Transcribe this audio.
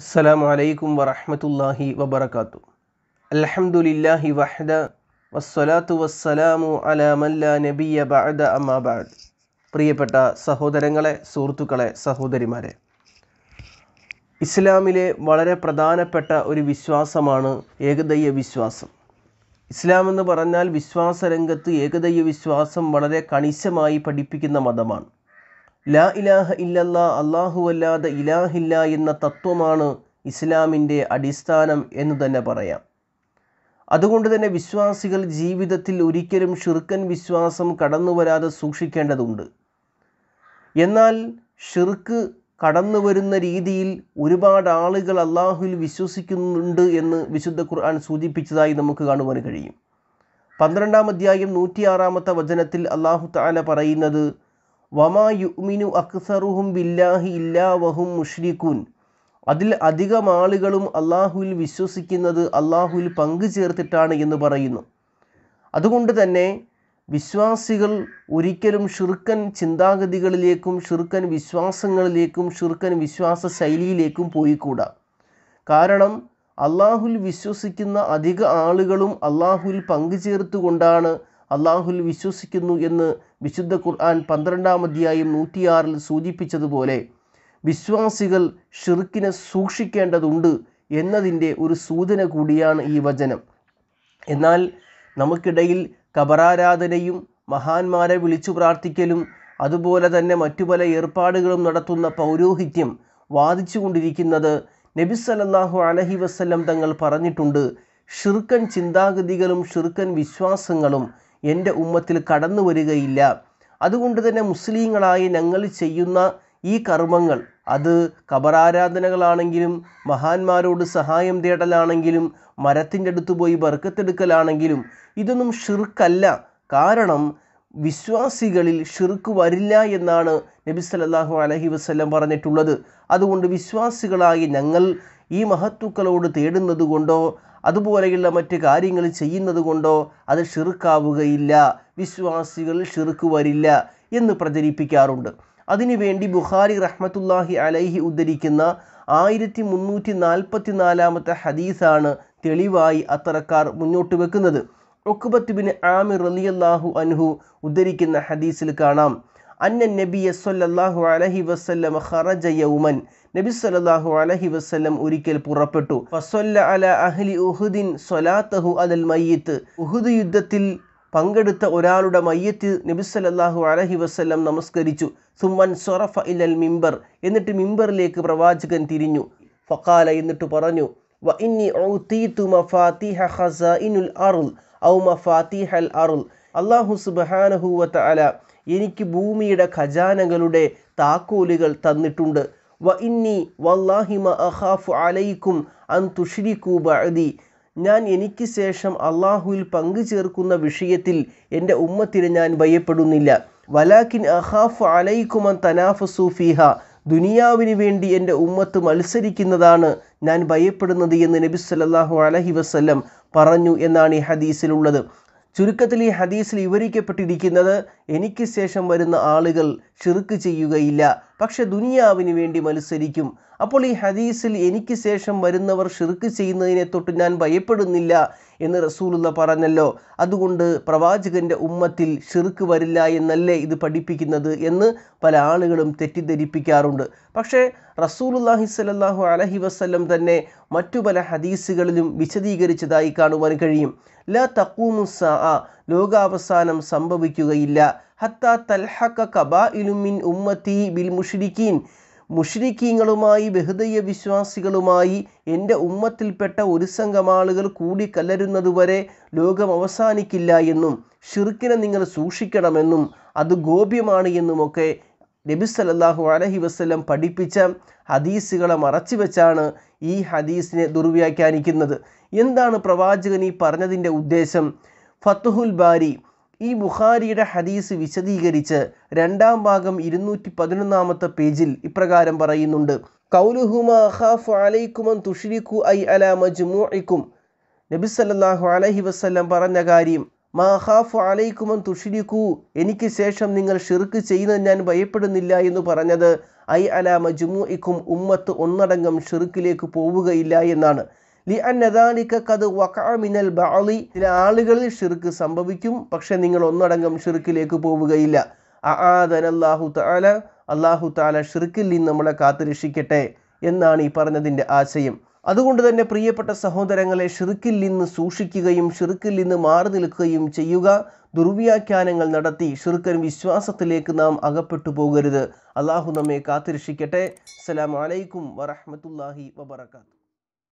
അസ്സലാം അലൈക്കും വറഹമത്തല്ലാഹി വബർക്കാത്തു അലഹമുല്ലാഹി വഹദ വസ്സലാത്തു വസ്സലാമു അലാമല്ല നബിയ ബഅദ അമ്മാബാദ് പ്രിയപ്പെട്ട സഹോദരങ്ങളെ സുഹൃത്തുക്കളെ സഹോദരിമാരെ ഇസ്ലാമിലെ വളരെ പ്രധാനപ്പെട്ട ഒരു വിശ്വാസമാണ് ഏകദൈവ വിശ്വാസം ഇസ്ലാം എന്ന് പറഞ്ഞാൽ വിശ്വാസരംഗത്ത് ഏകദൈവ വിശ്വാസം വളരെ കണിശമായി പഠിപ്പിക്കുന്ന മതമാണ് ലാ ഇലാഹ ഇല്ലല്ല അള്ളാഹു അല്ലാതെ ഇലാഹില്ല എന്ന തത്വമാണ് ഇസ്ലാമിൻ്റെ അടിസ്ഥാനം എന്ന് തന്നെ പറയാം അതുകൊണ്ട് തന്നെ വിശ്വാസികൾ ജീവിതത്തിൽ ഒരിക്കലും ഷിർക്കൻ വിശ്വാസം കടന്നു വരാതെ സൂക്ഷിക്കേണ്ടതുണ്ട് എന്നാൽ ഷിർക്ക് കടന്നു വരുന്ന രീതിയിൽ ഒരുപാട് ആളുകൾ അള്ളാഹുവിൽ വിശ്വസിക്കുന്നുണ്ട് എന്ന് വിശുദ്ധ ഖുർആൻ സൂചിപ്പിച്ചതായി നമുക്ക് കാണുവാൻ കഴിയും പന്ത്രണ്ടാം അധ്യായം നൂറ്റിയാറാമത്തെ വചനത്തിൽ അള്ളാഹു താല പറയുന്നത് വമാ യുമിനു അക്സറുഹും ബില്ലാഹി ഇല്ലാ വഹും മുഷ്രിഖൂൻ അതിൽ അധികം ആളുകളും അള്ളാഹുവിൽ വിശ്വസിക്കുന്നത് അള്ളാഹുവിൽ പങ്കു ചേർത്തിട്ടാണ് എന്ന് പറയുന്നു അതുകൊണ്ട് തന്നെ വിശ്വാസികൾ ഒരിക്കലും ഷുർക്കൻ ചിന്താഗതികളിലേക്കും ഷുർക്കൻ വിശ്വാസങ്ങളിലേക്കും ഷുർക്കൻ വിശ്വാസ ശൈലിയിലേക്കും പോയിക്കൂടാ കാരണം അള്ളാഹുൽ വിശ്വസിക്കുന്ന അധിക ആളുകളും അള്ളാഹുവിൽ പങ്കുചേർത്തുകൊണ്ടാണ് അള്ളാഹുൽ വിശ്വസിക്കുന്നു എന്ന് വിശുദ്ധ ഖുർആൻ പന്ത്രണ്ടാം അധ്യായം നൂറ്റിയാറിൽ സൂചിപ്പിച്ചതുപോലെ വിശ്വാസികൾ ഷിർക്കിനെ സൂക്ഷിക്കേണ്ടതുണ്ട് എന്നതിൻ്റെ ഒരു സൂചന കൂടിയാണ് ഈ വചനം എന്നാൽ നമുക്കിടയിൽ കബറാരാധനയും മഹാന്മാരെ വിളിച്ചു പ്രാർത്ഥിക്കലും അതുപോലെ തന്നെ മറ്റു പല ഏർപ്പാടുകളും നടത്തുന്ന പൗരോഹിത്യം വാദിച്ചുകൊണ്ടിരിക്കുന്നത് നബിസലല്ലാഹു അലഹി വസ്ല്ലം തങ്ങൾ പറഞ്ഞിട്ടുണ്ട് ഷിർക്കൻ ചിന്താഗതികളും ഷിർക്കൻ വിശ്വാസങ്ങളും എൻ്റെ ഉമ്മത്തിൽ കടന്നു വരികയില്ല അതുകൊണ്ട് തന്നെ മുസ്ലിങ്ങളായി ഞങ്ങൾ ചെയ്യുന്ന ഈ കർമ്മങ്ങൾ അത് കബറാരാധനകളാണെങ്കിലും മഹാന്മാരോട് സഹായം തേടലാണെങ്കിലും മരത്തിൻ്റെ അടുത്ത് പോയി ബർക്കത്തെടുക്കലാണെങ്കിലും ഇതൊന്നും ഷിർക്കല്ല കാരണം വിശ്വാസികളിൽ ഷിർക്ക് വരില്ല എന്നാണ് നബി സല്ലാഹു അലഹി വസ്ല്ലം പറഞ്ഞിട്ടുള്ളത് അതുകൊണ്ട് വിശ്വാസികളായി ഞങ്ങൾ ഈ മഹത്തുക്കളോട് തേടുന്നത് കൊണ്ടോ അതുപോലെയുള്ള മറ്റ് കാര്യങ്ങൾ ചെയ്യുന്നത് കൊണ്ടോ അത് ഷിറുക്കാവുകയില്ല വിശ്വാസികൾ ഷിർക്ക് വരില്ല എന്ന് പ്രചരിപ്പിക്കാറുണ്ട് അതിനുവേണ്ടി ബുഖാരി റഹ്മത്തുല്ലാഹി അലൈഹി ഉദ്ധരിക്കുന്ന ആയിരത്തി മുന്നൂറ്റി നാൽപ്പത്തി നാലാമത്തെ ഹദീസാണ് തെളിവായി അത്തരക്കാർ മുന്നോട്ട് വെക്കുന്നത് ഒക്കുബത്ത് ബിൻ ആമിർ അലിയല്ലാഹു അൻഹു ഉദ്ധരിക്കുന്ന ഹദീസിൽ കാണാം അന്ന നബിയ സൊല്ലാഹു അലഹി വസ്ല്ലം ഖറജ യൗമൻ നബി സല്ലാഹു അലഹി വസ്ല്ലം ഒരിക്കൽ പുറപ്പെട്ടു അല അഹ്ലി ഉഹുദിൻ സൊലാത്തഹു അലൽ മയ്യത്ത് ഉഹുദ് യുദ്ധത്തിൽ പങ്കെടുത്ത ഒരാളുടെ മയ്യത്ത് നബി സല്ലാഹു അലഹി വസ്ല്ലം നമസ്കരിച്ചു സുമൻ സൊറഫ ഇലൽ മിമ്പർ എന്നിട്ട് മിമ്പറിലേക്ക് പ്രവാചകൻ തിരിഞ്ഞു ഫക്കാല എന്നിട്ട് പറഞ്ഞു വ ഇന്നി ഔ തീത്തു മഫാത്തിഹ ഖസാഇനുൽ അറുൽ ഔ മഫാത്തിഹൽ അറുൽ അള്ളാഹു സുബാനഹൂവത്ത അല എനിക്ക് ഭൂമിയുടെ ഖജാനകളുടെ താക്കോലുകൾ തന്നിട്ടുണ്ട് വ ഇന്നി വല്ലാഹിമ അഹാഫു അലൈക്കും അൻ തുഷിരിക്കൂബഅദി ഞാൻ എനിക്ക് ശേഷം അള്ളാഹുവിൽ പങ്കു ചേർക്കുന്ന വിഷയത്തിൽ എൻ്റെ ഉമ്മത്തിന് ഞാൻ ഭയപ്പെടുന്നില്ല വലാക്കിൻ അൻ അലൈക്കുമൻ തനാഫസൂഫിഹ ദുനിയാവിന് വേണ്ടി എൻ്റെ ഉമ്മത്ത് മത്സരിക്കുന്നതാണ് ഞാൻ ഭയപ്പെടുന്നത് എന്ന് നബി സല്ലാഹു അലഹി വസ്ല്ലം പറഞ്ഞു എന്നാണ് ഈ ഹദീസിലുള്ളത് ചുരുക്കത്തിൽ ഈ ഹദീസിൽ വിവരിക്കപ്പെട്ടിരിക്കുന്നത് എനിക്ക് ശേഷം വരുന്ന ആളുകൾ ഷിർക്ക് ചെയ്യുകയില്ല പക്ഷെ ദുനിയാവിന് വേണ്ടി മത്സരിക്കും അപ്പോൾ ഈ ഹദീസിൽ എനിക്ക് ശേഷം വരുന്നവർ ഷിർക്ക് ചെയ്യുന്നതിനെ തൊട്ട് ഞാൻ ഭയപ്പെടുന്നില്ല എന്ന് റസൂലുള്ള പറഞ്ഞല്ലോ അതുകൊണ്ട് പ്രവാചകൻ്റെ ഉമ്മത്തിൽ ഷിർക്ക് വരില്ല എന്നല്ലേ ഇത് പഠിപ്പിക്കുന്നത് എന്ന് പല ആളുകളും തെറ്റിദ്ധരിപ്പിക്കാറുണ്ട് പക്ഷേ റസൂലുല്ലാഹി സലാഹു അലഹി വസ്ല്ലം തന്നെ മറ്റു പല ഹദീസുകളിലും വിശദീകരിച്ചതായി കാണുവാൻ കഴിയും ല തക്കൂമുസ ലോകാവസാനം സംഭവിക്കുകയില്ല ഹത്ത തൽഹക്ക കബാ ഇലുമിൻ ഉമ്മത്തി ബിൽ മുഷിരിക്കീൻ മുഷ്രിഖീങ്ങളുമായി ബഹുദയ വിശ്വാസികളുമായി എൻ്റെ ഉമ്മത്തിൽപ്പെട്ട ഒരു സംഘം ആളുകൾ കൂടി കലരുന്നതുവരെ ലോകം അവസാനിക്കില്ല എന്നും ഷിർക്കിനെ നിങ്ങൾ സൂക്ഷിക്കണമെന്നും അത് ഗോപ്യമാണ് എന്നുമൊക്കെ നബി സല്ലാഹു അലഹി വസ്ലം പഠിപ്പിച്ച ഹദീസുകളെ മറച്ചുവെച്ചാണ് ഈ ഹദീസിനെ ദുർവ്യാഖ്യാനിക്കുന്നത് എന്താണ് പ്രവാചകൻ ഈ പറഞ്ഞതിൻ്റെ ഉദ്ദേശം ഫത്തുഹുൽ ബാരി ഈ ബുഖാരിയുടെ ഹദീസ് വിശദീകരിച്ച് രണ്ടാം ഭാഗം ഇരുന്നൂറ്റി പതിനൊന്നാമത്തെ പേജിൽ ഇപ്രകാരം പറയുന്നുണ്ട് കൗലുഹുമാലൈക്കുമൻ ഐ അല നബി അലഹി വസ്ല്ലം പറഞ്ഞ കാര്യം മാ അലൈക്കുമൻ തുഷിരിക്കു എനിക്ക് ശേഷം നിങ്ങൾ ഷിർക്ക് ചെയ്യുന്നത് ഞാൻ ഭയപ്പെടുന്നില്ല എന്ന് പറഞ്ഞത് ഐ അല ഇക്കും ഉമ്മത്ത് ഒന്നടങ്കം ഷിർക്കിലേക്ക് പോവുകയില്ല എന്നാണ് മിനൽ ചില ആളുകളിൽ ഷിർക്ക് സംഭവിക്കും പക്ഷെ നിങ്ങൾ ഒന്നടങ്കം ഷിർക്കിലേക്ക് പോവുകയില്ല അള്ളാഹു താല അള്ളാഹു താല ഷിർക്കിൽ നിന്ന് നമ്മളെ രക്ഷിക്കട്ടെ എന്നാണ് ഈ പറഞ്ഞതിൻ്റെ ആശയം അതുകൊണ്ട് തന്നെ പ്രിയപ്പെട്ട സഹോദരങ്ങളെ ഷിർക്കിൽ നിന്ന് സൂക്ഷിക്കുകയും ഷിർക്കിൽ നിന്ന് മാറി നിൽക്കുകയും ചെയ്യുക ദുർവ്യാഖ്യാനങ്ങൾ നടത്തി ഷിർക്കൻ വിശ്വാസത്തിലേക്ക് നാം അകപ്പെട്ടു പോകരുത് അള്ളാഹു നമ്മെ കാത്തിരക്ഷിക്കട്ടെ അസ്സലാമലൈക്കും വറഹമത്തല്ലാഹി വബർക്കാത്തു